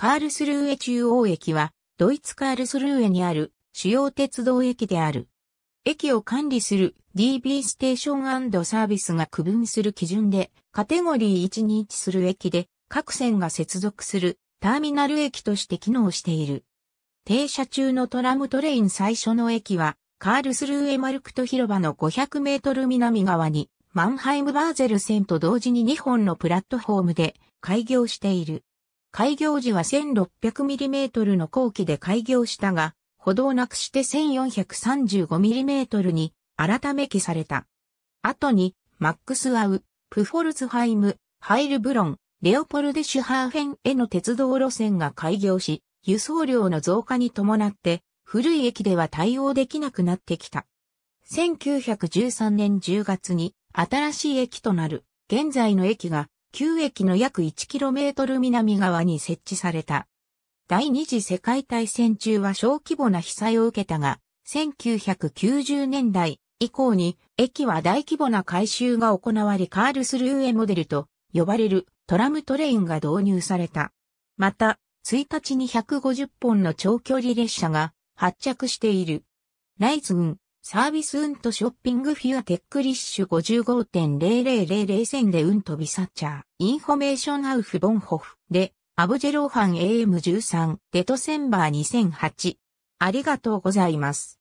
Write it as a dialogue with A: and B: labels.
A: カールスルーエ中央駅は、ドイツカー
B: ル
C: スルーエにある主要鉄道駅である。駅を管理する DB ステーションサービスが区分する基準で、カテゴリー1に位置する駅で、各線が接続するターミナル駅として機能している。停車中のトラムトレイン最初の駅は、カールスルーエマルクト広場の500メートル南側に、マンハイムバーゼル線と同時に2本のプラットフォームで開業している。開業時は 1600mm の後期で開業したが、歩道なくして 1435mm に改め記された。後に、マックス・アウ、プフォルツハイム、ハイルブロン、レオポルデ・シュハーフェンへの鉄道路線が開業し、輸送量の増加に伴って、古い駅では対応できなくなってきた。1913年10月に新しい駅となる現在の駅が旧駅の約 1km 南側に設置された。第二次世界大戦中は小規模な被災を受けたが、1990年代以降に駅は大規模な改修が行われカールスルーエモデルと呼ばれるトラムトレインが導入された。また、1日に150本の長距離列車が発着している。ライズ軍サービスウントショッピングフィアテックリッシュ55.0000線でウントビサッチャー、インフォメーションアウフボンホフで、アブジェローハン AM13 デトセンバー2008。
A: ありがとうございます。